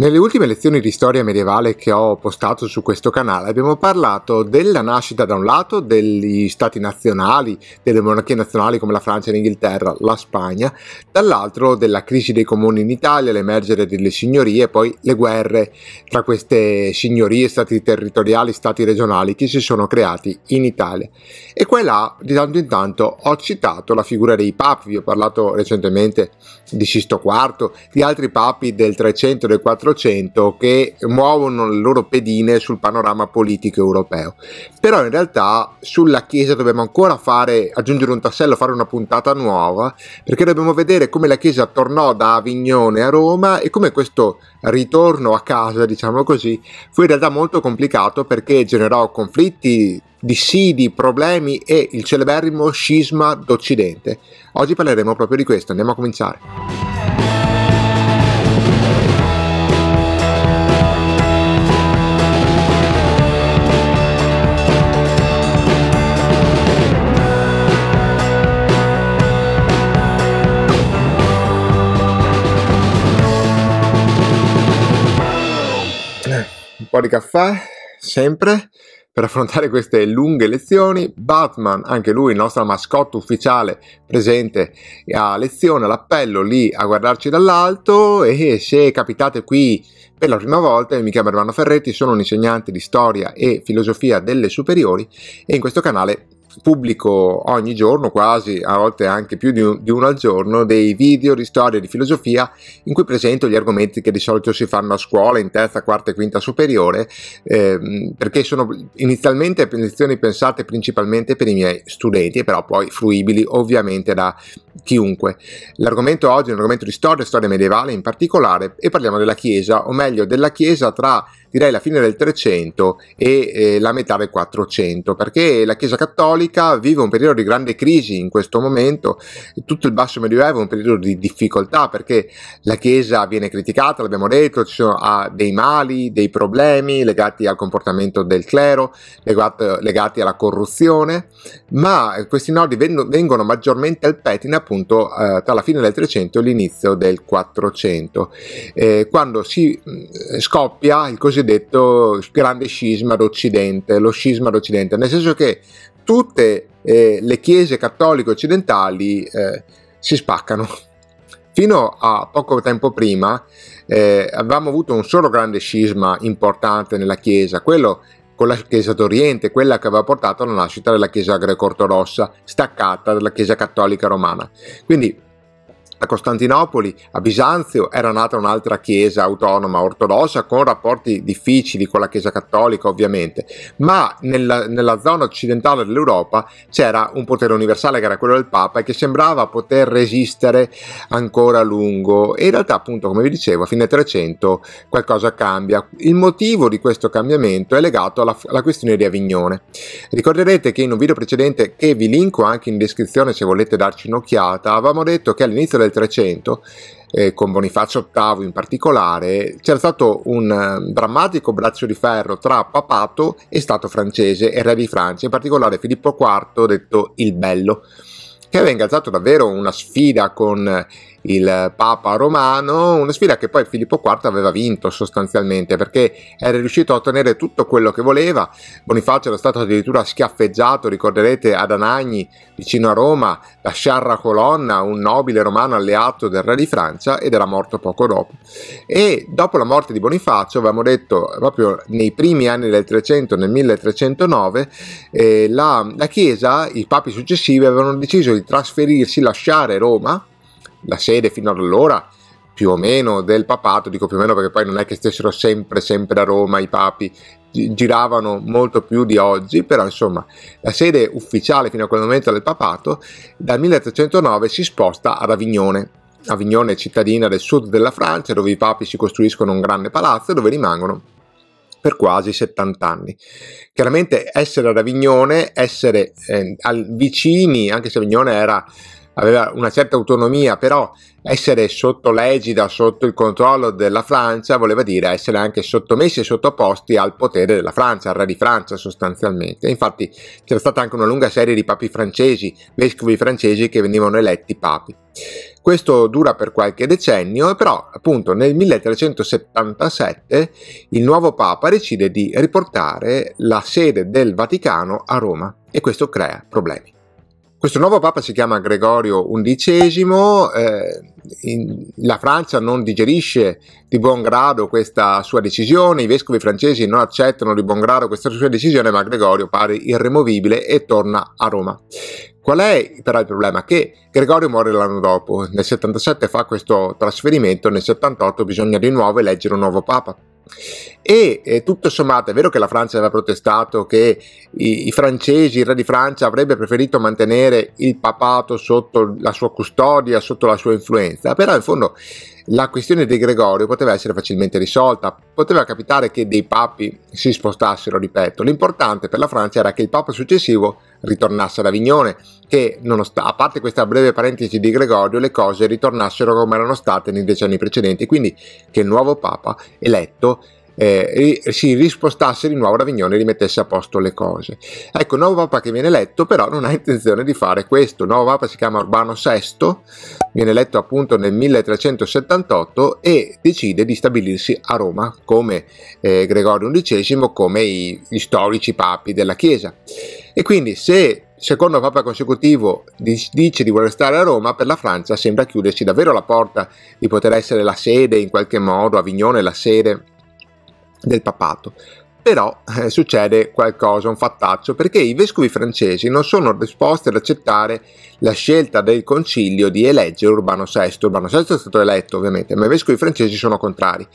Nelle ultime lezioni di storia medievale che ho postato su questo canale abbiamo parlato della nascita da un lato degli stati nazionali, delle monarchie nazionali come la Francia, l'Inghilterra, la Spagna, dall'altro della crisi dei comuni in Italia, l'emergere delle signorie e poi le guerre tra queste signorie, stati territoriali, stati regionali che si sono creati in Italia. E qua e là di tanto in tanto ho citato la figura dei papi, vi ho parlato recentemente di Sisto IV, di altri papi del 300 e del 400 400 che muovono le loro pedine sul panorama politico europeo. Però in realtà sulla Chiesa dobbiamo ancora fare, aggiungere un tassello, fare una puntata nuova, perché dobbiamo vedere come la Chiesa tornò da Avignone a Roma e come questo ritorno a casa, diciamo così, fu in realtà molto complicato perché generò conflitti, dissidi, problemi e il celeberrimo scisma d'Occidente. Oggi parleremo proprio di questo, andiamo a cominciare. po' di caffè, sempre, per affrontare queste lunghe lezioni. Batman, anche lui, il nostro mascotte ufficiale presente a lezione, all'appello lì a guardarci dall'alto. E se capitate qui per la prima volta, mi chiamo Ermanno Ferretti, sono un insegnante di storia e filosofia delle superiori e in questo canale pubblico ogni giorno, quasi a volte anche più di, un, di, uno al giorno, dei video di storia e di filosofia in cui presento gli argomenti che di solito si fanno a scuola in terza, quarta e quinta superiore, ehm, perché sono inizialmente lezioni pensate principalmente per i miei studenti, però poi fruibili ovviamente da chiunque. L'argomento oggi è un argomento di storia, storia medievale in particolare, e parliamo della Chiesa, o meglio della Chiesa tra direi la fine del 300 e eh, la metà del 400, perché la Chiesa cattolica vive un periodo di grande crisi in questo momento, tutto il basso medioevo è un periodo di difficoltà perché la Chiesa viene criticata, l'abbiamo detto, ci sono ha dei mali, dei problemi legati al comportamento del clero, legati, legati alla corruzione, ma questi nodi vengono maggiormente al pettine appunto eh, tra la fine del 300 e l'inizio del 400, eh, quando si mm, scoppia il cosiddetto grande scisma d'Occidente, lo scisma d'Occidente, nel senso che tutte eh, le chiese cattoliche occidentali si spaccano. Fino a poco tempo prima eh, avevamo avuto un solo grande scisma importante nella Chiesa, quello con la Chiesa d'Oriente, quella che aveva portato alla nascita della Chiesa greco-ortodossa, staccata dalla Chiesa cattolica romana. Quindi a Costantinopoli, a Bisanzio, era nata un'altra chiesa autonoma ortodossa con rapporti difficili con la chiesa cattolica ovviamente, ma nella, nella zona occidentale dell'Europa c'era un potere universale che era quello del Papa e che sembrava poter resistere ancora a lungo e in realtà appunto come vi dicevo a fine 300 qualcosa cambia. Il motivo di questo cambiamento è legato alla, alla questione di Avignone. Ricorderete che in un video precedente che vi linko anche in descrizione se volete darci un'occhiata avevamo detto che all'inizio del del 300, eh, con Bonifacio VIII in particolare, c'era stato un eh, drammatico braccio di ferro tra papato e Stato francese e re di Francia, in particolare Filippo IV, detto il Bello che aveva ingaggiato davvero una sfida con eh, il Papa romano, una sfida che poi Filippo IV aveva vinto sostanzialmente perché era riuscito a ottenere tutto quello che voleva, Bonifacio era stato addirittura schiaffeggiato, ricorderete ad Anagni vicino a Roma da Sciarra Colonna, un nobile romano alleato del re di Francia ed era morto poco dopo. E dopo la morte di Bonifacio, avevamo detto proprio nei primi anni del 300, nel 1309, eh, la, la Chiesa, i papi successivi avevano deciso di trasferirsi, lasciare Roma, la sede fino ad allora più o meno del papato, dico più o meno perché poi non è che stessero sempre sempre a Roma i papi, giravano molto più di oggi, però insomma la sede ufficiale fino a quel momento del papato dal 1309 si sposta ad Avignone. Avignone cittadina del sud della Francia dove i papi si costruiscono un grande palazzo e dove rimangono per quasi 70 anni. Chiaramente essere ad Avignone, essere eh, vicini, anche se Avignone era aveva una certa autonomia, però essere sotto l'egida, sotto il controllo della Francia voleva dire essere anche sottomessi e sottoposti al potere della Francia, al re di Francia sostanzialmente. Infatti c'era stata anche una lunga serie di papi francesi, vescovi francesi che venivano eletti papi. Questo dura per qualche decennio, però appunto nel 1377 il nuovo Papa decide di riportare la sede del Vaticano a Roma e questo crea problemi. Questo nuovo Papa si chiama Gregorio XI, eh, in, la Francia non digerisce di buon grado questa sua decisione, i vescovi francesi non accettano di buon grado questa sua decisione, ma Gregorio pare irremovibile e torna a Roma. Qual è però il problema? Che Gregorio muore l'anno dopo, nel 77 fa questo trasferimento, nel 78 bisogna di nuovo eleggere un nuovo Papa. E eh, tutto sommato è vero che la Francia aveva protestato che i, i, francesi, il re di Francia avrebbe preferito mantenere il papato sotto la sua custodia, sotto la sua influenza, però in fondo la questione di Gregorio poteva essere facilmente risolta, poteva capitare che dei papi si spostassero, ripeto, l'importante per la Francia era che il papa successivo ritornasse ad Avignone, che a parte questa breve parentesi di Gregorio le cose ritornassero come erano state nei decenni precedenti, quindi che il nuovo Papa eletto eh, si rispostasse di nuovo Ravignone e rimettesse a posto le cose. Ecco, il nuovo Papa che viene eletto però non ha intenzione di fare questo. Il nuovo Papa si chiama Urbano VI, viene eletto appunto nel 1378 e decide di stabilirsi a Roma come eh, Gregorio XI, come i, gli storici papi della Chiesa. E quindi se secondo Papa consecutivo dice di voler stare a Roma, per la Francia sembra chiudersi davvero la porta di poter essere la sede in qualche modo, Avignone la sede del papato. Però eh, succede qualcosa, un fattaccio, perché i vescovi francesi non sono disposti ad accettare la scelta del concilio di eleggere Urbano VI. Urbano VI è stato eletto ovviamente, ma i vescovi francesi sono contrari,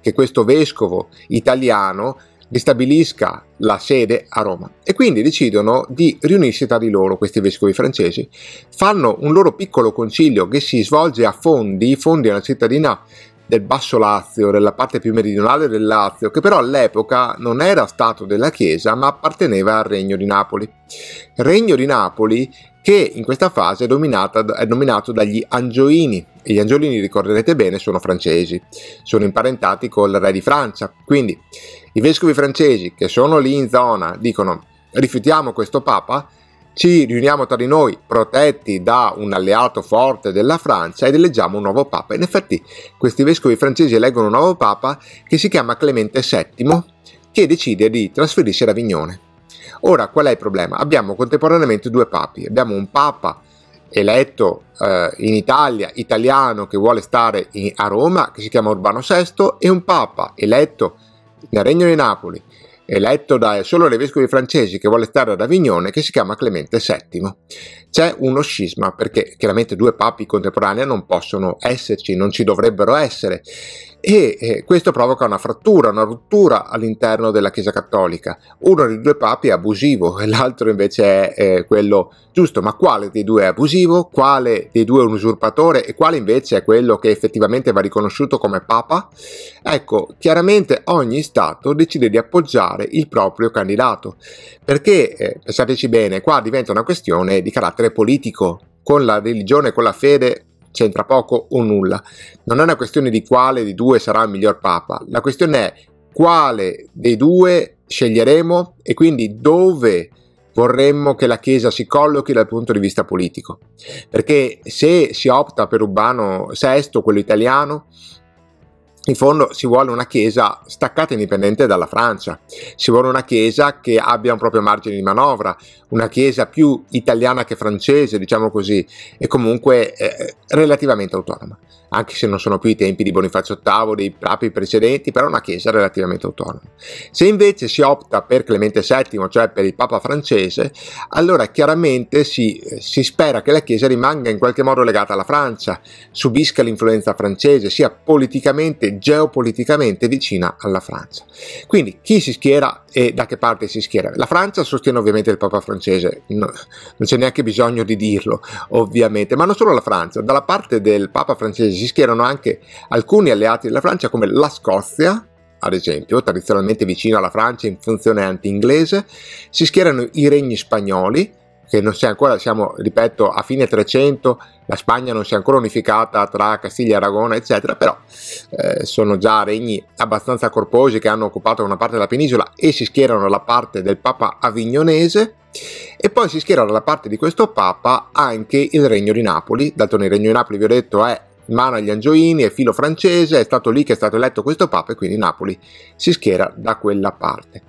che questo vescovo italiano ristabilisca la sede a Roma e quindi decidono di riunirsi tra di loro questi vescovi francesi fanno un loro piccolo concilio che si svolge a Fondi, Fondi è una cittadina del Basso Lazio, della parte più meridionale del Lazio, che però all'epoca non era stato della Chiesa ma apparteneva al Regno di Napoli. Regno di Napoli che in questa fase è, dominata, è dominato dagli Angioini. E gli Angioini, ricorderete bene, sono francesi, sono imparentati col re di Francia. Quindi i vescovi francesi che sono lì in zona dicono rifiutiamo questo papa ci riuniamo tra di noi protetti da un alleato forte della Francia ed eleggiamo un nuovo Papa. In effetti questi vescovi francesi eleggono un nuovo Papa che si chiama Clemente VII che decide di trasferirsi ad Avignone. Ora qual è il problema? Abbiamo contemporaneamente due papi. Abbiamo un Papa eletto eh, in Italia, italiano, che vuole stare in, a Roma, che si chiama Urbano VI, e un Papa eletto nel Regno di Napoli, eletto da solo le vescovi francesi che vuole stare ad Avignone, che si chiama Clemente VII. C'è uno scisma perché chiaramente due papi contemporanei non possono esserci, non ci dovrebbero essere e eh, questo provoca una frattura, una rottura all'interno della Chiesa Cattolica. Uno dei due papi è abusivo e l'altro invece è eh, quello giusto, ma quale dei due è abusivo, quale dei due è un usurpatore e quale invece è quello che effettivamente va riconosciuto come papa? Ecco, chiaramente ogni Stato decide di appoggiare il proprio candidato, perché, eh, pensateci bene, qua diventa una questione di carattere politico, con la religione, con la fede c'entra poco o nulla. Non è una questione di quale dei due sarà il miglior papa, la questione è quale dei due sceglieremo e quindi dove vorremmo che la Chiesa si collochi dal punto di vista politico. Perché se si opta per Urbano VI, quello italiano, in fondo si vuole una Chiesa staccata e indipendente dalla Francia, si vuole una Chiesa che abbia un proprio margine di manovra, una Chiesa più italiana che francese, diciamo così, e comunque eh, relativamente autonoma anche se non sono più i tempi di Bonifacio VIII dei papi precedenti, però una chiesa relativamente autonoma. Se invece si opta per Clemente VII, cioè per il Papa francese, allora chiaramente si, eh, si spera che la chiesa rimanga in qualche modo legata alla Francia, subisca l'influenza francese, sia politicamente, geopoliticamente vicina alla Francia. Quindi chi si schiera e da che parte si schiera? La Francia sostiene ovviamente il Papa francese, no, non c'è neanche bisogno di dirlo ovviamente, ma non solo la Francia, dalla parte del Papa francese si schierano anche alcuni alleati della Francia come la Scozia, ad esempio, tradizionalmente vicino alla Francia in funzione anti-inglese, si schierano i regni spagnoli, che non si è ancora, siamo, ripeto, a fine 300, la Spagna non si è ancora unificata tra Castiglia, e Aragona, eccetera, però eh, sono già regni abbastanza corposi che hanno occupato una parte della penisola e si schierano la parte del Papa avignonese e poi si schierano la parte di questo Papa anche il Regno di Napoli, dato che il Regno di Napoli, vi ho detto, è in mano agli Angioini, è filo francese, è stato lì che è stato eletto questo Papa e quindi Napoli si schiera da quella parte.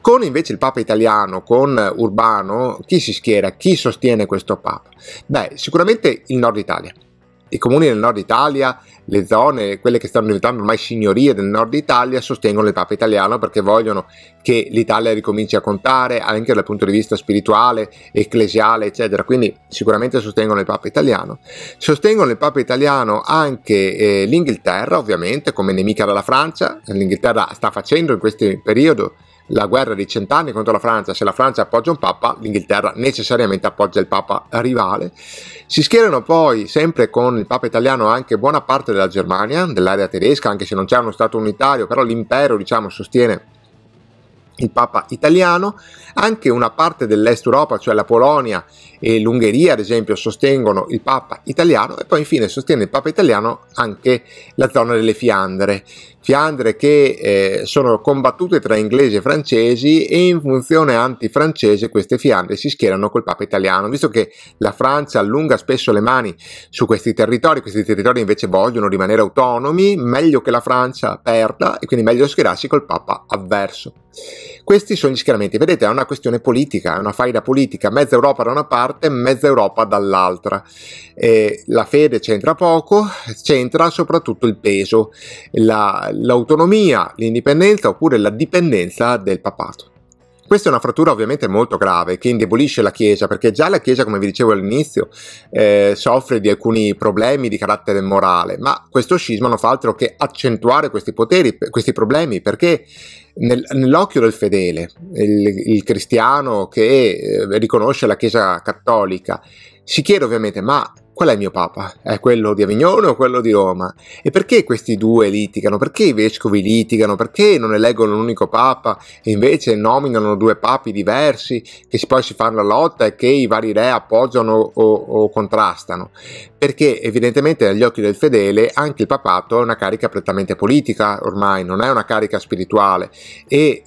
Con invece il Papa italiano, con Urbano, chi si schiera, chi sostiene questo Papa? Beh, sicuramente il Nord Italia i comuni del nord Italia, le zone, quelle che stanno diventando ormai signorie del nord Italia, sostengono il Papa italiano perché vogliono che l'Italia ricominci a contare anche dal punto di vista spirituale, ecclesiale, eccetera. Quindi sicuramente sostengono il Papa italiano. Sostengono il Papa italiano anche eh, l'Inghilterra, ovviamente, come nemica della Francia. L'Inghilterra sta facendo in questo periodo la guerra dei cent'anni contro la Francia, se la Francia appoggia un papa, l'Inghilterra necessariamente appoggia il papa rivale. Si schierano poi sempre con il papa italiano anche buona parte della Germania, dell'area tedesca, anche se non c'è uno Stato unitario, però l'impero diciamo, sostiene il Papa italiano, anche una parte dell'Est Europa, cioè la Polonia e l'Ungheria, ad esempio, sostengono il Papa italiano e poi infine sostiene il Papa italiano anche la zona delle Fiandre, Fiandre che eh, sono combattute tra inglesi e francesi e in funzione antifrancese queste Fiandre si schierano col Papa italiano, visto che la Francia allunga spesso le mani su questi territori, questi territori invece vogliono rimanere autonomi, meglio che la Francia perda e quindi meglio schierarsi col Papa avverso. Questi sono gli schieramenti, vedete è una questione politica, è una faida politica, mezza Europa da una parte, mezza Europa dall'altra. E la fede c'entra poco, c'entra soprattutto il peso, la, l'autonomia, l'indipendenza oppure la dipendenza del papato. Questa è una frattura ovviamente molto grave che indebolisce la Chiesa, perché già la Chiesa, come vi dicevo all'inizio, eh, soffre di alcuni problemi di carattere morale, ma questo scisma non fa altro che accentuare questi, poteri, questi problemi, perché nel, nell'occhio del fedele, il, il cristiano che eh, riconosce la Chiesa cattolica, si chiede ovviamente, ma qual è il mio papa? È quello di Avignone o quello di Roma? E perché questi due litigano? Perché i vescovi litigano? Perché non eleggono un unico papa e invece nominano due papi diversi che poi si fanno la lotta e che i vari re appoggiano o, o contrastano? Perché evidentemente agli occhi del fedele anche il papato è una carica prettamente politica ormai, non è una carica spirituale e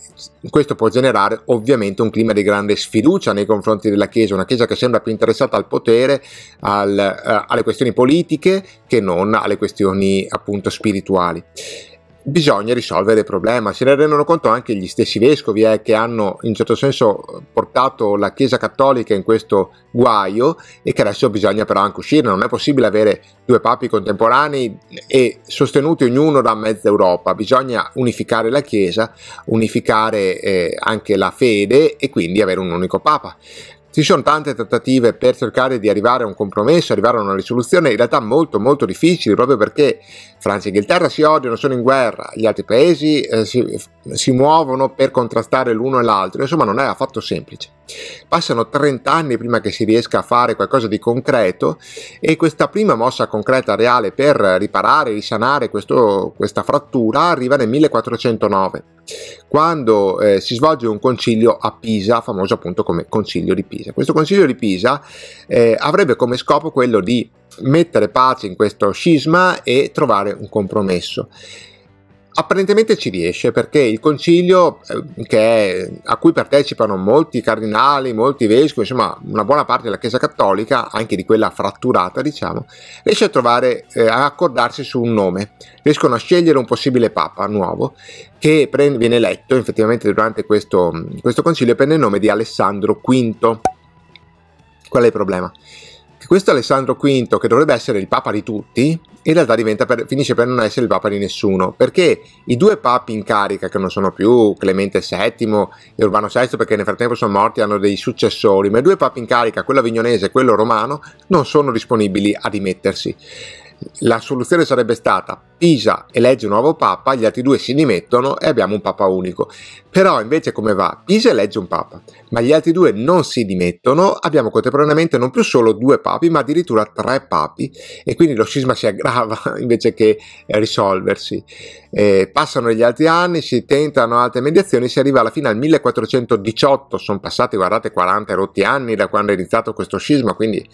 questo può generare ovviamente un clima di grande sfiducia nei confronti della Chiesa, una Chiesa che sembra più interessata al potere, al, eh, alle questioni politiche che non alle questioni appunto spirituali bisogna risolvere il problema. Se ne rendono conto anche gli stessi vescovi eh, che hanno in certo senso portato la Chiesa Cattolica in questo guaio e che adesso bisogna però anche uscire. Non è possibile avere due papi contemporanei e sostenuti ognuno da mezza Europa. Bisogna unificare la Chiesa, unificare eh, anche la fede e quindi avere un unico papa. Ci sono tante trattative per cercare di arrivare a un compromesso, arrivare a una risoluzione, in realtà molto molto difficili, proprio perché Francia e Inghilterra si odiano, sono in guerra, gli altri paesi eh, si si muovono per contrastare l'uno e l'altro, insomma non è affatto semplice. Passano 30 anni prima che si riesca a fare qualcosa di concreto e questa prima mossa concreta reale per riparare, risanare questo, questa frattura arriva nel 1409, quando eh, si svolge un concilio a Pisa, famoso appunto come concilio di Pisa. Questo concilio di Pisa eh, avrebbe come scopo quello di mettere pace in questo scisma e trovare un compromesso. Apparentemente ci riesce perché il concilio eh, che, a cui partecipano molti cardinali, molti vescovi, insomma una buona parte della Chiesa Cattolica, anche di quella fratturata diciamo, riesce a trovare, eh, a accordarsi su un nome, riescono a scegliere un possibile Papa nuovo che prende, viene eletto effettivamente durante questo, questo concilio e prende il nome di Alessandro V. Qual è il problema? questo Alessandro V, che dovrebbe essere il papa di tutti, in realtà per, finisce per non essere il papa di nessuno, perché i due papi in carica, che non sono più Clemente VII e Urbano VI, perché nel frattempo sono morti e hanno dei successori, ma i due papi in carica, quello avignonese e quello romano, non sono disponibili a dimettersi. La soluzione sarebbe stata Pisa elegge un nuovo papa, gli altri due si dimettono e abbiamo un papa unico. Però invece come va? Pisa elegge un papa, ma gli altri due non si dimettono, abbiamo contemporaneamente non più solo due papi, ma addirittura tre papi e quindi lo scisma si aggrava invece che risolversi. Eh, passano gli altri anni, si tentano altre mediazioni, si arriva alla fine al 1418, sono passati guardate 40 rotti anni da quando è iniziato questo scisma, quindi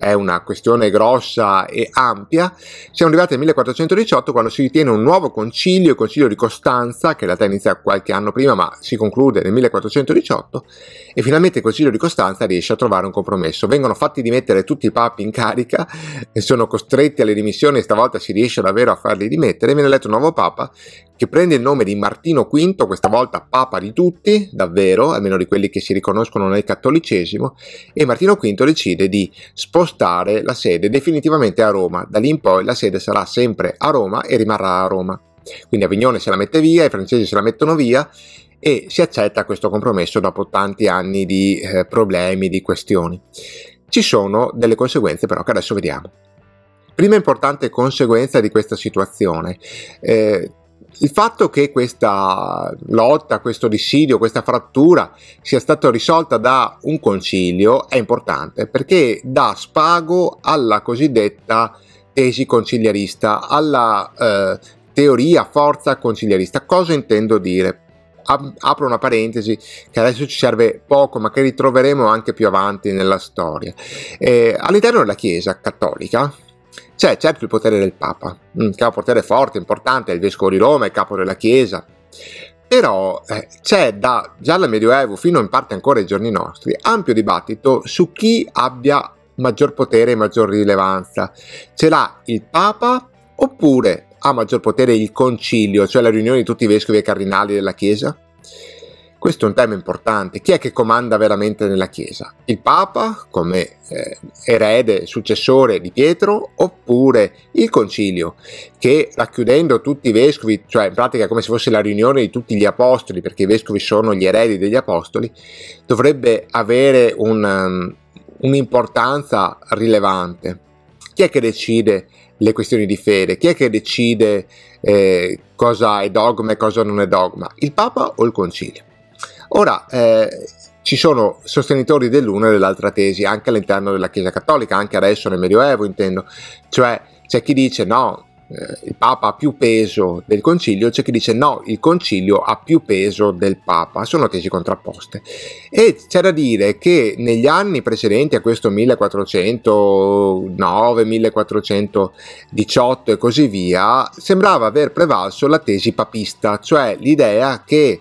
è una questione grossa e ampia, siamo arrivati al 1418 quando si ritiene un nuovo concilio, il concilio di Costanza, che in realtà inizia qualche anno prima ma si conclude nel 1418 e finalmente il concilio di Costanza riesce a trovare un compromesso. Vengono fatti dimettere tutti i papi in carica e sono costretti alle dimissioni, stavolta si riesce davvero a farli dimettere, viene eletto un nuovo papa che prende il nome di Martino V, questa volta papa di tutti, davvero, almeno di quelli che si riconoscono nel cattolicesimo, e Martino V decide di spostare la sede definitivamente a Roma. Da lì in poi la sede sarà sempre a Roma e rimarrà a Roma. Quindi Avignone se la mette via, i francesi se la mettono via e si accetta questo compromesso dopo tanti anni di eh, problemi, di questioni. Ci sono delle conseguenze però che adesso vediamo. Prima importante conseguenza di questa situazione, eh, il fatto che questa lotta, questo dissidio, questa frattura sia stata risolta da un concilio è importante perché dà spago alla cosiddetta tesi conciliarista, alla eh, teoria forza conciliarista. Cosa intendo dire? apro una parentesi che adesso ci serve poco, ma che ritroveremo anche più avanti nella storia. Eh, all'interno della Chiesa cattolica c'è certo il potere del Papa, mm, che ha un potere forte, importante, è il vescovo di Roma, è il capo della Chiesa, però eh, c'è da già dal Medioevo fino in parte ancora ai giorni nostri ampio dibattito su chi abbia maggior potere e maggior rilevanza. Ce l'ha il Papa oppure ha maggior potere il concilio, cioè la riunione di tutti i vescovi e cardinali della Chiesa? Questo è un tema importante. Chi è che comanda veramente nella Chiesa? Il Papa, come eh, erede, successore di Pietro, oppure il Concilio, che racchiudendo tutti i vescovi, cioè in pratica come se fosse la riunione di tutti gli apostoli, perché i vescovi sono gli eredi degli apostoli, dovrebbe avere un, um, un'importanza rilevante. Chi è che decide le questioni di fede? Chi è che decide eh, cosa è dogma e cosa non è dogma? Il Papa o il Concilio? Ora, eh, ci sono sostenitori dell'una e dell'altra tesi anche all'interno della Chiesa Cattolica, anche adesso nel Medioevo intendo, cioè c'è chi dice no, eh, il Papa ha più peso del Concilio, c'è chi dice no, il Concilio ha più peso del Papa, sono tesi contrapposte. E c'è da dire che negli anni precedenti a questo 1409, 1418 e così via, sembrava aver prevalso la tesi papista, cioè l'idea che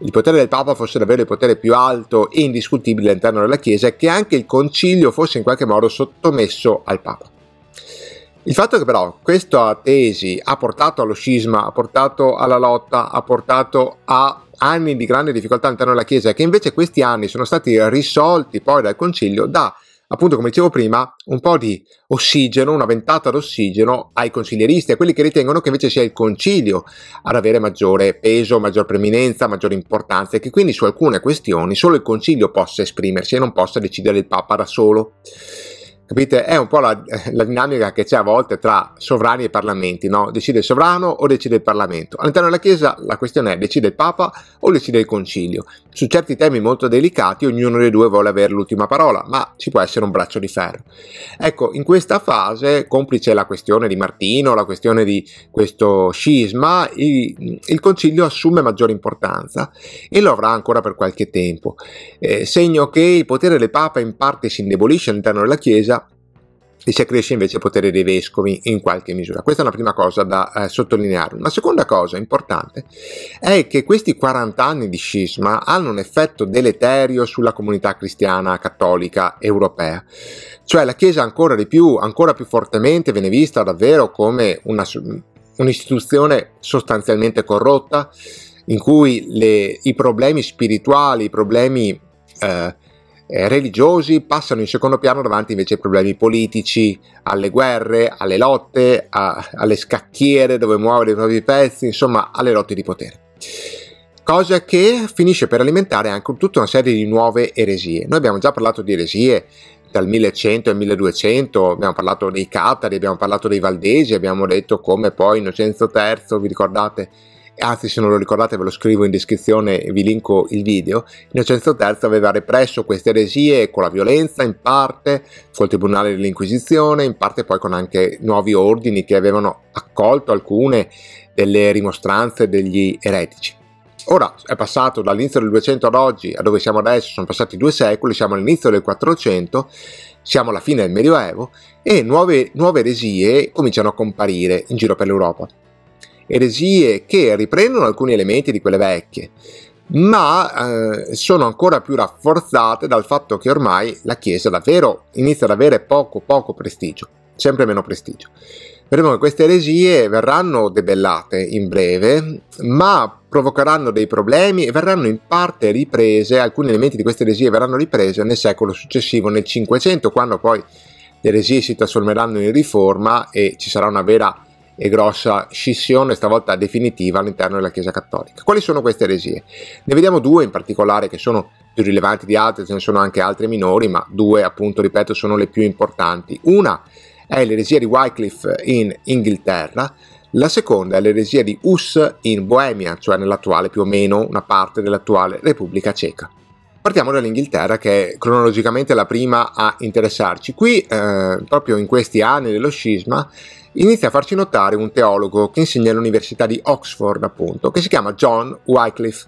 il potere del Papa fosse davvero il potere più alto e indiscutibile all'interno della Chiesa e che anche il concilio fosse in qualche modo sottomesso al Papa. Il fatto che però questa tesi ha portato allo scisma, ha portato alla lotta, ha portato a anni di grande difficoltà all'interno della Chiesa e che invece questi anni sono stati risolti poi dal concilio dà da appunto, come dicevo prima, un po' di ossigeno, una ventata d'ossigeno ai consiglieristi, a quelli che ritengono che invece sia il concilio ad avere maggiore peso, maggior preminenza, maggiore importanza e che quindi su alcune questioni solo il concilio possa esprimersi e non possa decidere il Papa da solo. Capite? È un po' la, la, dinamica che c'è a volte tra sovrani e parlamenti, no? Decide il sovrano o decide il Parlamento? All'interno della Chiesa la questione è decide il Papa o decide il Concilio? Su certi temi molto delicati ognuno dei due vuole avere l'ultima parola, ma ci può essere un braccio di ferro. Ecco, in questa fase, complice la questione di Martino, la questione di questo scisma, il, il Concilio assume maggiore importanza e lo avrà ancora per qualche tempo. Eh, segno che il potere del Papa in parte si indebolisce all'interno della Chiesa, e si accresce invece il potere dei vescovi in qualche misura. Questa è una prima cosa da eh, sottolineare. Una seconda cosa importante è che questi 40 anni di scisma hanno un effetto deleterio sulla comunità cristiana cattolica europea. Cioè la Chiesa ancora di più, ancora più fortemente viene vista davvero come una, un'istituzione sostanzialmente corrotta in cui le, i problemi spirituali, i problemi eh, eh, religiosi passano in secondo piano davanti invece ai problemi politici, alle guerre, alle lotte, a, alle scacchiere dove muovere i propri pezzi, insomma alle lotte di potere. Cosa che finisce per alimentare anche tutta una serie di nuove eresie. Noi abbiamo già parlato di eresie dal 1100 al 1200, abbiamo parlato dei Catari, abbiamo parlato dei Valdesi, abbiamo detto come poi Innocenzo III, vi ricordate, anzi se non lo ricordate ve lo scrivo in descrizione e vi linko il video, Innocenzo III aveva represso queste eresie con la violenza in parte, col Tribunale dell'Inquisizione, in parte poi con anche nuovi ordini che avevano accolto alcune delle rimostranze degli eretici. Ora è passato dall'inizio del 200 ad oggi, a dove siamo adesso, sono passati due secoli, siamo all'inizio del 400, siamo alla fine del Medioevo e nuove, nuove eresie cominciano a comparire in giro per l'Europa eresie che riprendono alcuni elementi di quelle vecchie, ma eh, sono ancora più rafforzate dal fatto che ormai la Chiesa davvero inizia ad avere poco poco prestigio, sempre meno prestigio. Vedremo che queste eresie verranno debellate in breve, ma provocheranno dei problemi e verranno in parte riprese, alcuni elementi di queste eresie verranno riprese nel secolo successivo, nel 500, quando poi le eresie si trasformeranno in riforma e ci sarà una vera e grossa scissione, stavolta definitiva, all'interno della Chiesa Cattolica. Quali sono queste eresie? Ne vediamo due in particolare che sono più rilevanti di altre, ce ne sono anche altre minori, ma due appunto, ripeto, sono le più importanti. Una è l'eresia di Wycliffe in Inghilterra, la seconda è l'eresia di Hus in Boemia, cioè nell'attuale più o meno una parte dell'attuale Repubblica Ceca. Partiamo dall'Inghilterra, che è cronologicamente la prima a interessarci. Qui, eh, proprio in questi anni dello scisma, inizia a farci notare un teologo che insegna all'Università di Oxford, appunto, che si chiama John Wycliffe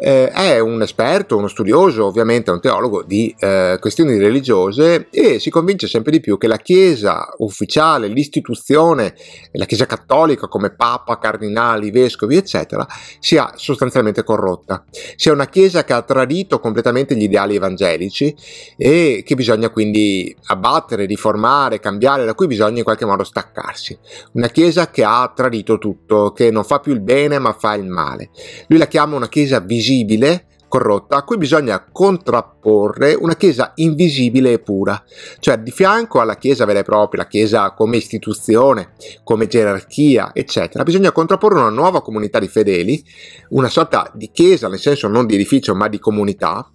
eh, è un esperto, uno studioso, ovviamente un teologo di eh, questioni religiose e si convince sempre di più che la Chiesa ufficiale, l'istituzione, la Chiesa cattolica come Papa, cardinali, vescovi, eccetera, sia sostanzialmente corrotta, sia una Chiesa che ha tradito completamente gli ideali evangelici e che bisogna quindi abbattere, riformare, cambiare, da cui bisogna in qualche modo staccarsi. Una Chiesa che ha tradito tutto, che non fa più il bene ma fa il male. Lui la chiama una Chiesa visibile visibile, corrotta, a cui bisogna contrapporre una chiesa invisibile e pura, cioè di fianco alla chiesa vera e propria, la chiesa come istituzione, come gerarchia, eccetera, bisogna contrapporre una nuova comunità di fedeli, una sorta di chiesa, nel senso non di edificio ma di comunità,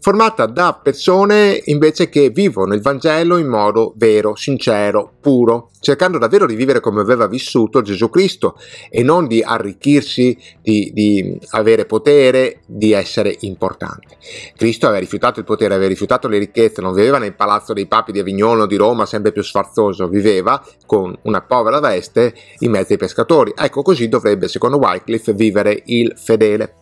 formata da persone invece che vivono il Vangelo in modo vero, sincero, puro, cercando davvero di vivere come aveva vissuto Gesù Cristo e non di arricchirsi, di, di avere potere, di essere importante. Cristo aveva rifiutato il potere, aveva rifiutato le ricchezze, non viveva nel palazzo dei papi di Avignone o di Roma, sempre più sfarzoso, viveva con una povera veste in mezzo ai pescatori. Ecco così dovrebbe, secondo Wycliffe, vivere il fedele.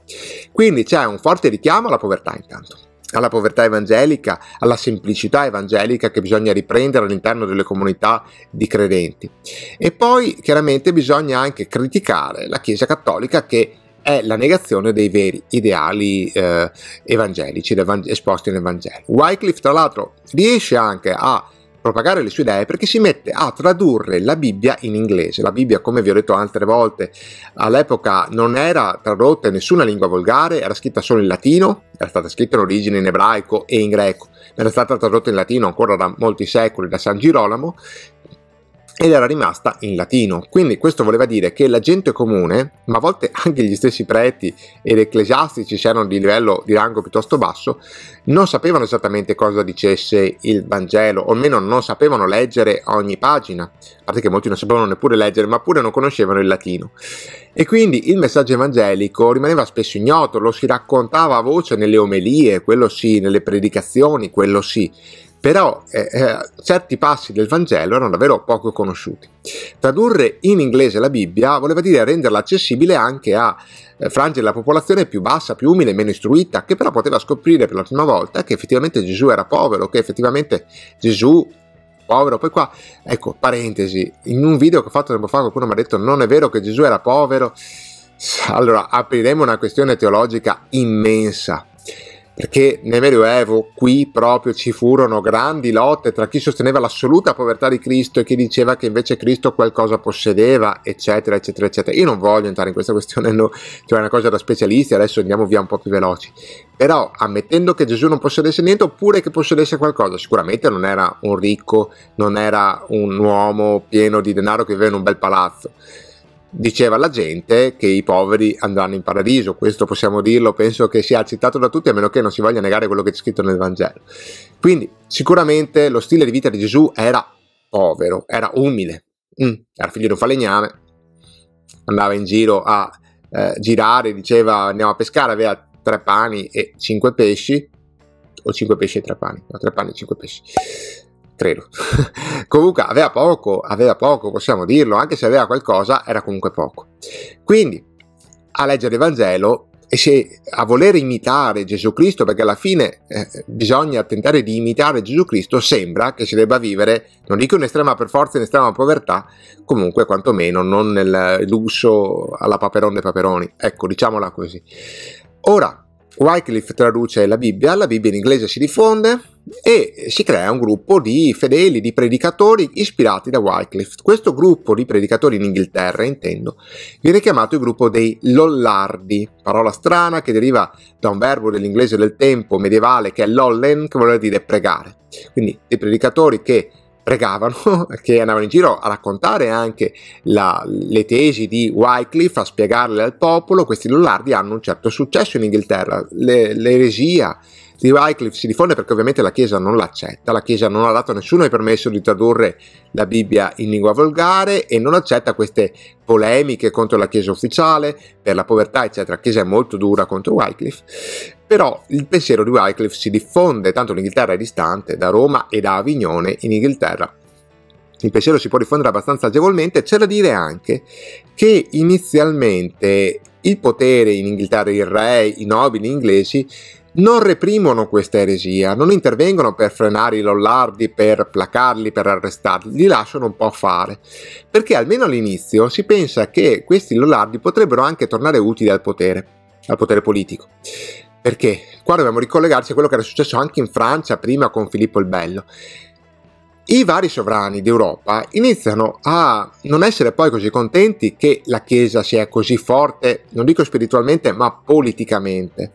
Quindi c'è un forte richiamo alla povertà intanto alla povertà evangelica, alla semplicità evangelica che bisogna riprendere all'interno delle comunità di credenti. E poi chiaramente bisogna anche criticare la Chiesa cattolica che è la negazione dei veri ideali eh, evangelici esposti nel Vangelo. Wycliffe tra l'altro riesce anche a propagare le sue idee perché si mette a tradurre la Bibbia in inglese. La Bibbia, come vi ho detto altre volte, all'epoca non era tradotta in nessuna lingua volgare, era scritta solo in latino, era stata scritta in origine in ebraico e in greco, era stata tradotta in latino ancora da molti secoli da San Girolamo ed era rimasta in latino. Quindi questo voleva dire che la gente comune, ma a volte anche gli stessi preti ed ecclesiastici, c'erano di livello di rango piuttosto basso, non sapevano esattamente cosa dicesse il Vangelo, o almeno non sapevano leggere ogni pagina, a parte che molti non sapevano neppure leggere, ma pure non conoscevano il latino. E quindi il messaggio evangelico rimaneva spesso ignoto, lo si raccontava a voce nelle omelie, quello sì, nelle predicazioni, quello sì però eh, eh, certi passi del Vangelo erano davvero poco conosciuti. Tradurre in inglese la Bibbia voleva dire renderla accessibile anche a eh, frange della popolazione più bassa, più umile, meno istruita, che però poteva scoprire per la prima volta che effettivamente Gesù era povero, che effettivamente Gesù povero. Poi qua, ecco, parentesi, in un video che ho fatto tempo fa qualcuno mi ha detto non è vero che Gesù era povero. Allora, apriremo una questione teologica immensa, perché nel Medioevo qui proprio ci furono grandi lotte tra chi sosteneva l'assoluta povertà di Cristo e chi diceva che invece Cristo qualcosa possedeva, eccetera, eccetera, eccetera. Io non voglio entrare in questa questione, no, cioè è una cosa da specialisti, adesso andiamo via un po' più veloci. Però ammettendo che Gesù non possedesse niente oppure che possedesse qualcosa, sicuramente non era un ricco, non era un uomo pieno di denaro che viveva in un bel palazzo diceva alla gente che i poveri andranno in paradiso, questo possiamo dirlo, penso che sia accettato da tutti a meno che non si voglia negare quello che c'è scritto nel Vangelo. Quindi sicuramente lo stile di vita di Gesù era povero, era umile, mm, era figlio di un falegname, andava in giro a eh, girare, diceva andiamo a pescare, aveva tre pani e cinque pesci, o cinque pesci e tre pani, no, tre pani e cinque pesci credo. comunque aveva poco, aveva poco, possiamo dirlo, anche se aveva qualcosa, era comunque poco. Quindi, a leggere il Vangelo e se a voler imitare Gesù Cristo, perché alla fine eh, bisogna tentare di imitare Gesù Cristo, sembra che si debba vivere, non dico in estrema per forza, in estrema povertà, comunque quantomeno non nel lusso alla paperone dei paperoni, ecco, diciamola così. Ora, Wycliffe traduce la Bibbia, la Bibbia in inglese si diffonde e si crea un gruppo di fedeli, di predicatori ispirati da Wycliffe. Questo gruppo di predicatori in Inghilterra, intendo, viene chiamato il gruppo dei Lollardi, parola strana che deriva da un verbo dell'inglese del tempo medievale che è lollen, che vuol dire pregare. Quindi dei predicatori che pregavano, che andavano in giro a raccontare anche la, le tesi di Wycliffe, a spiegarle al popolo, questi lullardi hanno un certo successo in Inghilterra. Le, l'eresia di Wycliffe si diffonde perché ovviamente la Chiesa non l'accetta, la Chiesa non ha dato a nessuno il permesso di tradurre la Bibbia in lingua volgare e non accetta queste polemiche contro la Chiesa ufficiale, per la povertà eccetera, la Chiesa è molto dura contro Wycliffe però il pensiero di Wycliffe si diffonde tanto l'Inghilterra è distante da Roma e da Avignone in Inghilterra. Il pensiero si può diffondere abbastanza agevolmente, c'è da dire anche che inizialmente il potere in Inghilterra, il re, i nobili inglesi non reprimono questa eresia, non intervengono per frenare i lollardi, per placarli, per arrestarli, li lasciano un po' fare, perché almeno all'inizio si pensa che questi lollardi potrebbero anche tornare utili al potere, al potere politico. Perché qua dobbiamo ricollegarci a quello che era successo anche in Francia prima con Filippo il Bello. I vari sovrani d'Europa iniziano a non essere poi così contenti che la Chiesa sia così forte, non dico spiritualmente, ma politicamente.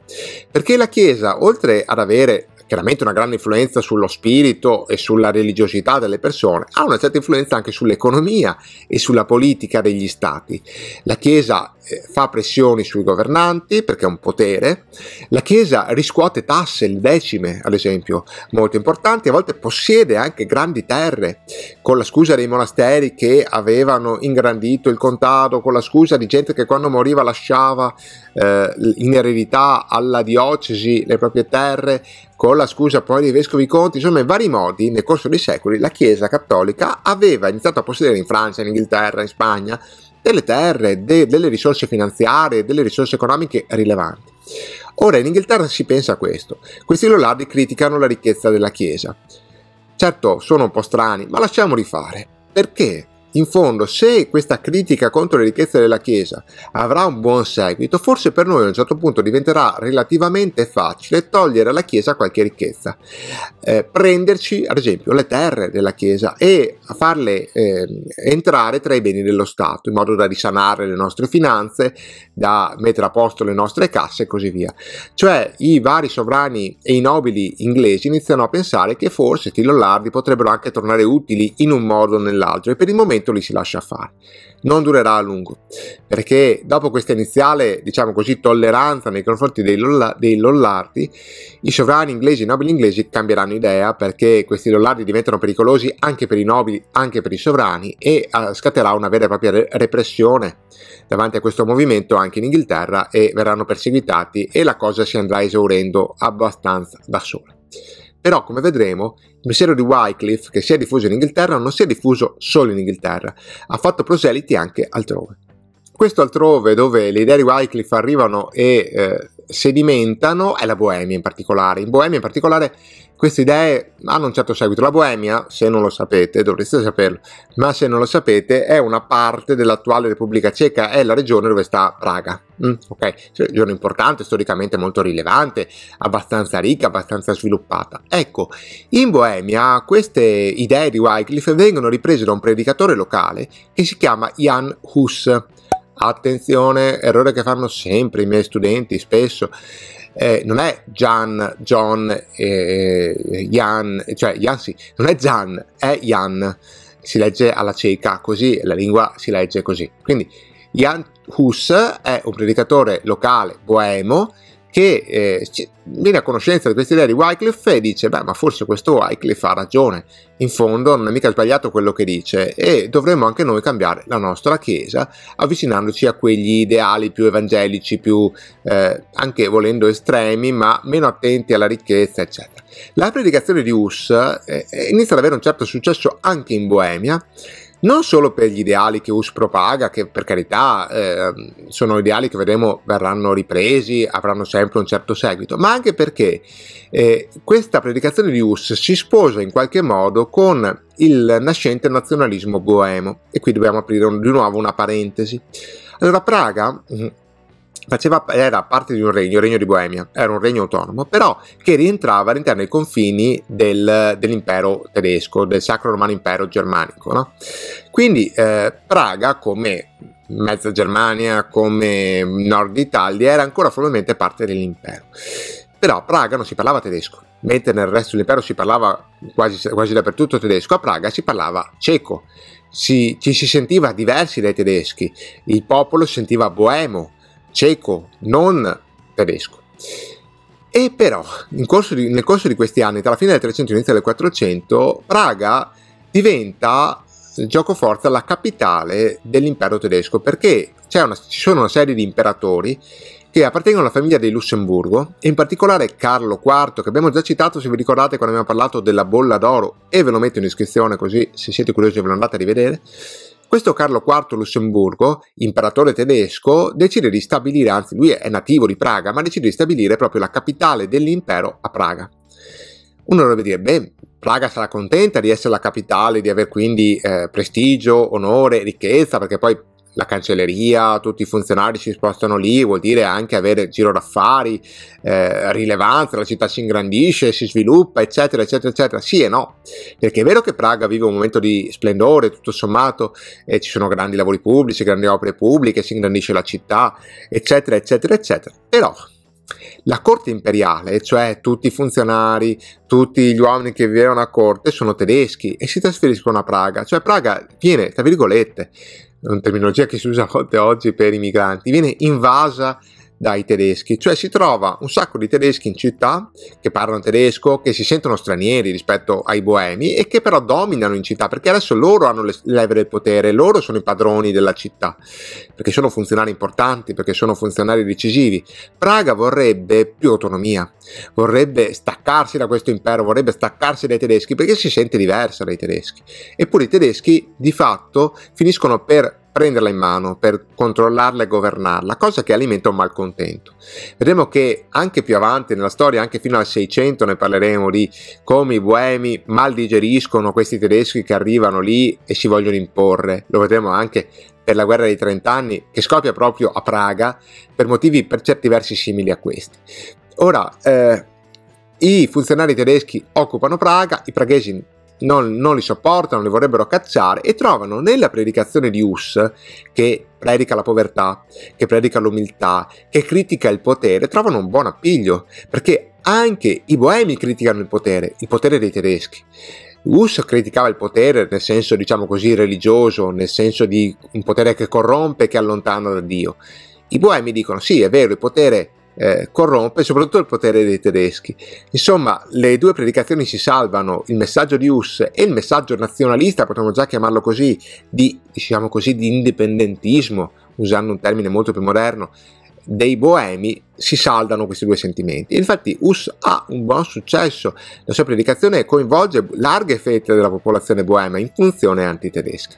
Perché la Chiesa, oltre ad avere chiaramente una grande influenza sullo spirito e sulla religiosità delle persone, ha una certa influenza anche sull'economia e sulla politica degli stati. La Chiesa eh, fa pressioni sui governanti perché è un potere, la Chiesa riscuote tasse, il decime ad esempio, molto importanti, a volte possiede anche grandi terre, con la scusa dei monasteri che avevano ingrandito il contado, con la scusa di gente che quando moriva lasciava eh, in eredità alla diocesi le proprie terre, con la scusa poi dei vescovi conti, insomma in vari modi nel corso dei secoli la Chiesa cattolica aveva iniziato a possedere in Francia, in Inghilterra, in Spagna delle terre, de- delle risorse finanziarie, delle risorse economiche rilevanti. Ora in Inghilterra si pensa a questo, questi lollardi criticano la ricchezza della Chiesa. Certo, sono un po' strani, ma lasciamoli fare. Perché? In fondo, se questa critica contro le ricchezze della Chiesa avrà un buon seguito, forse per noi a un certo punto diventerà relativamente facile togliere alla Chiesa qualche ricchezza, eh, prenderci ad esempio le terre della Chiesa e farle eh, entrare tra i beni dello Stato, in modo da risanare le nostre finanze, da mettere a posto le nostre casse e così via. Cioè i vari sovrani e i nobili inglesi iniziano a pensare che forse Tilo Lardi potrebbero anche tornare utili in un modo o nell'altro e per il momento momento li si lascia fare. Non durerà a lungo, perché dopo questa iniziale, diciamo così, tolleranza nei confronti dei, lolla, dei lollardi, i sovrani inglesi e i nobili inglesi cambieranno idea perché questi lollardi diventano pericolosi anche per i nobili, anche per i sovrani e eh, scatterà una vera e propria repressione davanti a questo movimento anche in Inghilterra e verranno perseguitati e la cosa si andrà esaurendo abbastanza da sola. Però, come vedremo, il mistero di Wycliffe, che si è diffuso in Inghilterra, non si è diffuso solo in Inghilterra, ha fatto proseliti anche altrove. Questo altrove dove le idee di Wycliffe arrivano e eh, sedimentano è la Boemia in particolare. In Boemia in particolare queste idee hanno un certo seguito. La Boemia, se non lo sapete, dovreste saperlo, ma se non lo sapete è una parte dell'attuale Repubblica Ceca, è la regione dove sta Praga. Mm, ok, cioè, regione importante, storicamente molto rilevante, abbastanza ricca, abbastanza sviluppata. Ecco, in Boemia queste idee di Wycliffe vengono riprese da un predicatore locale che si chiama Jan Hus Attenzione, errore che fanno sempre i miei studenti spesso. Eh, non è Gian, John, eh, Jan, cioè Jan sì, non è Gian, è Jan. Si legge alla cieca così, la lingua si legge così. Quindi Jan Hus è un predicatore locale boemo che eh, viene a conoscenza di questa idea di Wycliffe e dice beh ma forse questo Wycliffe ha ragione in fondo non è mica sbagliato quello che dice e dovremmo anche noi cambiare la nostra chiesa avvicinandoci a quegli ideali più evangelici più eh, anche volendo estremi ma meno attenti alla ricchezza eccetera la predicazione di Hus eh, inizia ad avere un certo successo anche in Boemia non solo per gli ideali che US propaga, che per carità eh, sono ideali che vedremo verranno ripresi, avranno sempre un certo seguito, ma anche perché eh, questa predicazione di US si sposa in qualche modo con il nascente nazionalismo boemo. E qui dobbiamo aprire un, di nuovo una parentesi. Allora, Praga, faceva, era parte di un regno, il regno di Boemia, era un regno autonomo, però che rientrava all'interno dei confini del, dell'impero tedesco, del Sacro Romano Impero Germanico. No? Quindi eh, Praga, come mezza Germania, come nord Italia, era ancora formalmente parte dell'impero. Però a Praga non si parlava tedesco, mentre nel resto dell'impero si parlava quasi, quasi dappertutto tedesco, a Praga si parlava ceco, si, ci si sentiva diversi dai tedeschi, il popolo sentiva boemo, ceco, non tedesco. E però corso di, nel corso di questi anni, tra la fine del 300 e l'inizio del 400, Praga diventa gioco forza la capitale dell'impero tedesco perché una, ci sono una serie di imperatori che appartengono alla famiglia dei Lussemburgo, e in particolare Carlo IV, che abbiamo già citato se vi ricordate quando abbiamo parlato della bolla d'oro, e ve lo metto in descrizione così se siete curiosi ve lo andate a rivedere, questo Carlo IV Lussemburgo, imperatore tedesco, decide di stabilire, anzi lui è nativo di Praga, ma decide di stabilire proprio la capitale dell'impero a Praga. Uno dovrebbe dire, beh, Praga sarà contenta di essere la capitale, di avere quindi eh, prestigio, onore, ricchezza, perché poi la cancelleria, tutti i funzionari si spostano lì, vuol dire anche avere giro d'affari, eh, rilevanza, la città si ingrandisce, si sviluppa, eccetera, eccetera, eccetera. Sì e no, perché è vero che Praga vive un momento di splendore, tutto sommato, eh, ci sono grandi lavori pubblici, grandi opere pubbliche, si ingrandisce la città, eccetera, eccetera, eccetera. Però la corte imperiale, cioè tutti i funzionari, tutti gli uomini che vivevano a corte, sono tedeschi e si trasferiscono a Praga, cioè Praga viene, tra virgolette, una terminologia che si usa a volte oggi per i migranti, viene invasa dai tedeschi, cioè si trova un sacco di tedeschi in città che parlano tedesco, che si sentono stranieri rispetto ai boemi e che però dominano in città perché adesso loro hanno le leve del potere, loro sono i padroni della città, perché sono funzionari importanti, perché sono funzionari decisivi. Praga vorrebbe più autonomia, vorrebbe staccarsi da questo impero, vorrebbe staccarsi dai tedeschi perché si sente diversa dai tedeschi. Eppure i tedeschi di fatto finiscono per prenderla in mano, per controllarla e governarla, cosa che alimenta un malcontento. Vedremo che anche più avanti nella storia, anche fino al 600, ne parleremo di come i boemi mal digeriscono questi tedeschi che arrivano lì e si vogliono imporre. Lo vedremo anche per la guerra dei trent'anni, che scoppia proprio a Praga, per motivi per certi versi simili a questi. Ora, eh, i funzionari tedeschi occupano Praga, i praghesi non, non, li sopportano, li vorrebbero cacciare e trovano nella predicazione di Hus, che predica la povertà, che predica l'umiltà, che critica il potere, trovano un buon appiglio, perché anche i boemi criticano il potere, il potere dei tedeschi. Hus criticava il potere nel senso, diciamo così, religioso, nel senso di un potere che corrompe, che allontana da Dio. I boemi dicono sì, è vero, il potere eh, corrompe soprattutto il potere dei tedeschi. Insomma, le due predicazioni si salvano, il messaggio di Hus e il messaggio nazionalista, potremmo già chiamarlo così, di, diciamo così, di indipendentismo, usando un termine molto più moderno, dei boemi si saldano questi due sentimenti. Infatti Hus ha un buon successo, la sua predicazione coinvolge larghe fette della popolazione boema in funzione antitedesca.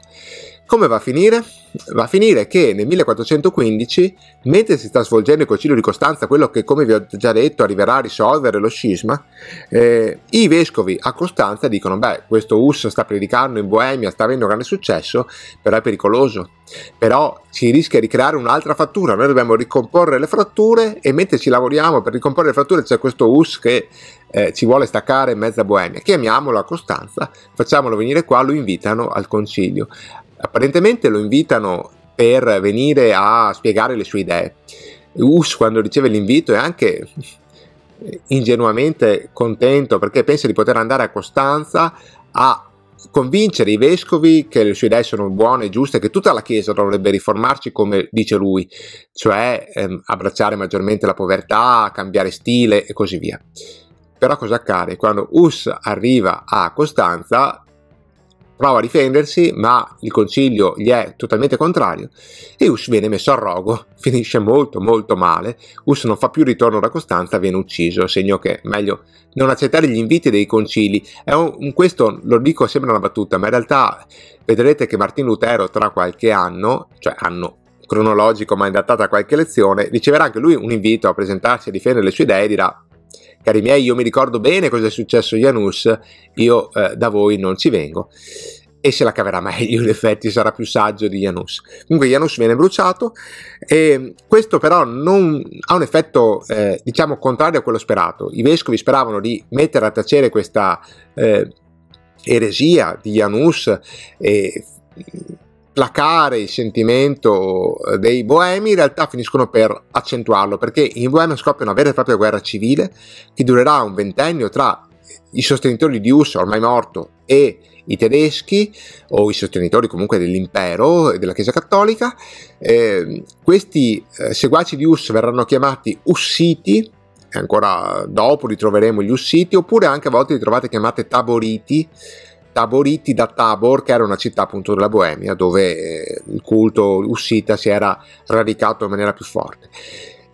Come va a finire? Va a finire che nel 1415, mentre si sta svolgendo il concilio di Costanza, quello che come vi ho già detto arriverà a risolvere lo scisma, eh, i vescovi a Costanza dicono, beh, questo Usso sta predicando in Boemia, sta avendo grande successo, però è pericoloso, però si rischia di creare un'altra frattura, noi dobbiamo ricomporre le fratture e mentre ci lavoriamo per ricomporre le fratture c'è questo Us che eh, ci vuole staccare in mezza Boemia, chiamiamolo a Costanza, facciamolo venire qua, lo invitano al concilio. Apparentemente lo invitano per venire a spiegare le sue idee. Us, quando riceve l'invito, è anche ingenuamente contento perché pensa di poter andare a Costanza a convincere i vescovi che le sue idee sono buone e giuste, che tutta la Chiesa dovrebbe riformarci come dice lui, cioè ehm, abbracciare maggiormente la povertà, cambiare stile e così via. Però cosa accade? Quando Us arriva a Costanza, prova a difendersi, ma il consiglio gli è totalmente contrario e Us viene messo a rogo, finisce molto molto male, Us non fa più ritorno da Costanza, viene ucciso, segno che meglio non accettare gli inviti dei concili. Un, questo lo dico sembra una battuta, ma in realtà vedrete che Martin Lutero tra qualche anno, cioè anno cronologico ma in realtà qualche lezione, riceverà anche lui un invito a presentarsi e difendere le sue idee e dirà cari miei, io mi ricordo bene cosa è successo a Janus, io eh, da voi non ci vengo. E se la caverà meglio, in effetti, sarà più saggio di Janus. Comunque, Janus viene bruciato, e questo però non ha un effetto, eh, diciamo, contrario a quello sperato. I vescovi speravano di mettere a tacere questa eh, eresia di Janus e placare il sentimento eh, dei boemi, in realtà finiscono per accentuarlo, perché in Boemia scoppia una vera e propria guerra civile che durerà un ventennio tra i sostenitori di Ussa, ormai morto, e i tedeschi, o i sostenitori comunque dell'impero e della Chiesa Cattolica. Eh, questi eh, seguaci di Uss verranno chiamati Ussiti, e ancora dopo ritroveremo gli Ussiti, oppure anche a volte li trovate chiamate Taboriti, Taboriti da Tabor, che era una città appunto della Boemia, dove eh, il culto uscita si era radicato in maniera più forte.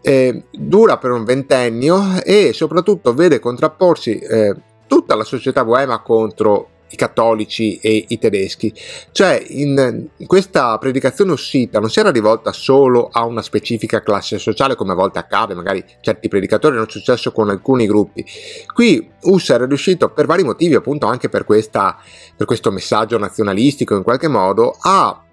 Eh, dura per un ventennio e soprattutto vede contrapporsi eh, tutta la società boema contro i cattolici e i tedeschi. Cioè, in, questa predicazione uscita non si era rivolta solo a una specifica classe sociale, come a volte accade, magari certi predicatori hanno successo con alcuni gruppi. Qui Hus era riuscito, per vari motivi, appunto anche per, questa, per questo messaggio nazionalistico, in qualche modo, a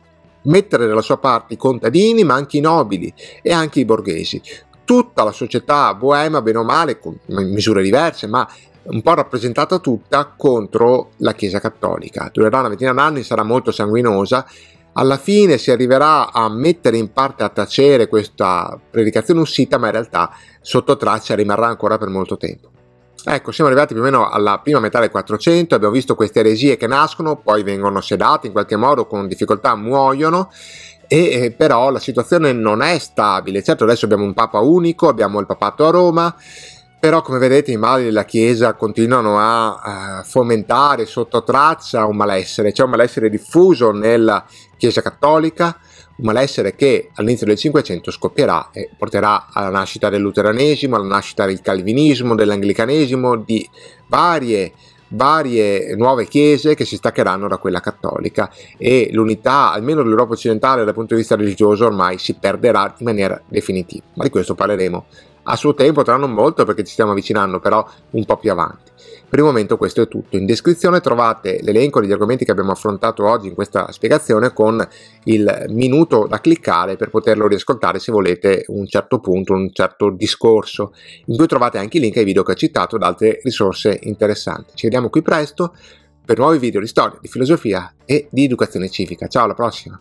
mettere dalla sua parte i contadini, ma anche i nobili e anche i borghesi tutta la società boema, bene o male, con misure diverse, ma un po' rappresentata tutta contro la Chiesa Cattolica. Durerà una ventina d'anni, sarà molto sanguinosa. Alla fine si arriverà a mettere in parte a tacere questa predicazione uscita, ma in realtà sotto traccia rimarrà ancora per molto tempo. Ecco, siamo arrivati più o meno alla prima metà del 400, abbiamo visto queste eresie che nascono, poi vengono sedate in qualche modo, con difficoltà muoiono, e, eh, però la situazione non è stabile. Certo, adesso abbiamo un Papa unico, abbiamo il Papato a Roma, però come vedete i mali della Chiesa continuano a eh, fomentare sotto traccia un malessere, c'è un malessere diffuso nella Chiesa cattolica, un malessere che all'inizio del Cinquecento scoppierà e porterà alla nascita del luteranesimo, alla nascita del calvinismo, dell'anglicanesimo, di varie varie nuove chiese che si staccheranno da quella cattolica e l'unità, almeno dell'Europa occidentale dal punto di vista religioso, ormai si perderà in maniera definitiva. Ma di questo parleremo a suo tempo, tra non molto perché ci stiamo avvicinando, però un po' più avanti. Per il momento questo è tutto. In descrizione trovate l'elenco degli argomenti che abbiamo affrontato oggi in questa spiegazione con il minuto da cliccare per poterlo riascoltare se volete un certo punto, un certo discorso, in cui trovate anche i link ai video che ho citato ed altre risorse interessanti. Ci vediamo qui presto per nuovi video di storia, di filosofia e di educazione civica. Ciao, alla prossima!